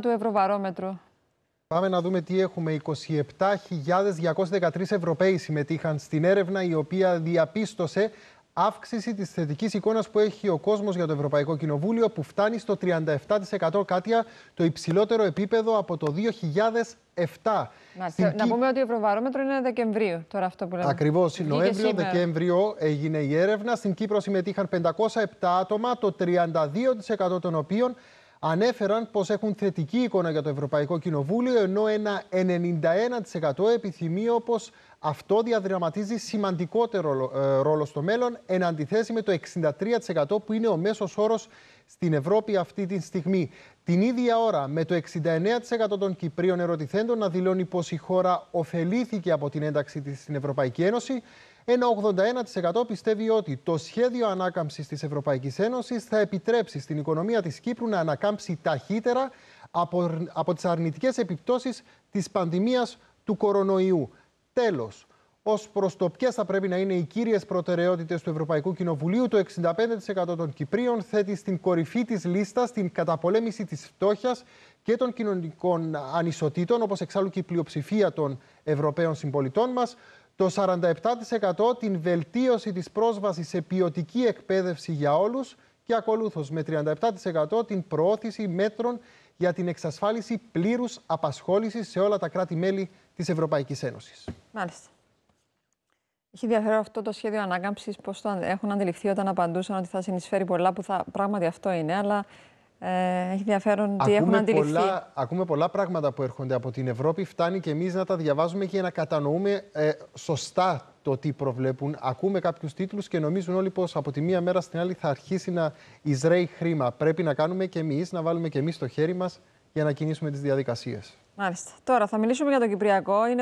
του Ευρωβαρόμετρου. Πάμε να δούμε τι έχουμε. 27.213 Ευρωπαίοι συμμετείχαν στην έρευνα η οποία διαπίστωσε αύξηση της θετικής εικόνας που έχει ο κόσμος για το Ευρωπαϊκό Κοινοβούλιο που φτάνει στο 37% κάτια το υψηλότερο επίπεδο από το 2007. Να, στην... να πούμε ότι το Ευρωβαρόμετρο είναι Δεκεμβρίου τώρα αυτό που λέμε. Ακριβώς, Νοέμβριο, Δεκέμβριο έγινε η έρευνα. Στην Κύπρο συμμετείχαν 507 άτομα, το 32% των οποίων ανέφεραν πως έχουν θετική εικόνα για το Ευρωπαϊκό Κοινοβούλιο, ενώ ένα 91% επιθυμεί όπως αυτό διαδραματίζει σημαντικότερο ε, ρόλο στο μέλλον, εν αντιθέσει με το 63% που είναι ο μέσος όρος στην Ευρώπη αυτή τη στιγμή. Την ίδια ώρα, με το 69% των Κυπρίων ερωτηθέντων να δηλώνει πως η χώρα ωφελήθηκε από την ένταξή της στην Ευρωπαϊκή Ένωση, ένα 81% πιστεύει ότι το σχέδιο ανάκαμψης της Ευρωπαϊκής Ένωσης θα επιτρέψει στην οικονομία της Κύπρου να ανακάμψει ταχύτερα από, από τις αρνητικές επιπτώσεις της πανδημίας του κορονοϊού. Τέλος, Ως προς το ποιες θα πρέπει να είναι οι κύριες προτεραιότητες του Ευρωπαϊκού Κοινοβουλίου, το 65% των Κυπρίων θέτει στην κορυφή της λίστας την καταπολέμηση της φτώχειας και των κοινωνικών ανισοτήτων, όπως εξάλλου και η πλειοψηφία των Ευρωπαίων συμπολιτών μας. Το 47% την βελτίωση της πρόσβασης σε ποιοτική εκπαίδευση για όλους και ακολούθως με 37% την προώθηση μέτρων για την εξασφάλιση πλήρους απασχόλησης σε όλα τα κράτη-μέλη της Ευρωπαϊκής Ένωσης. Μάλιστα. Έχει ενδιαφέρον αυτό το σχέδιο ανάκαμψης, πώς το έχουν αντιληφθεί όταν απαντούσαν ότι θα συνεισφέρει πολλά, που θα, πράγματι αυτό είναι, αλλά ε, έχει ενδιαφέρον τι έχουν αντιληφθεί. Πολλά, ακούμε πολλά πράγματα που έρχονται από την Ευρώπη. Φτάνει και εμείς να τα διαβάζουμε και να κατανοούμε ε, σωστά το τι προβλέπουν. Ακούμε κάποιους τίτλους και νομίζουν όλοι πως από τη μία μέρα στην άλλη θα αρχίσει να εισραίει χρήμα. Πρέπει να κάνουμε και εμείς, να βάλουμε και εμείς το χέρι μας για να κινήσουμε τις διαδικασίες. Μάλιστα. Τώρα θα μιλήσουμε για τον Κυπριακό. Είναι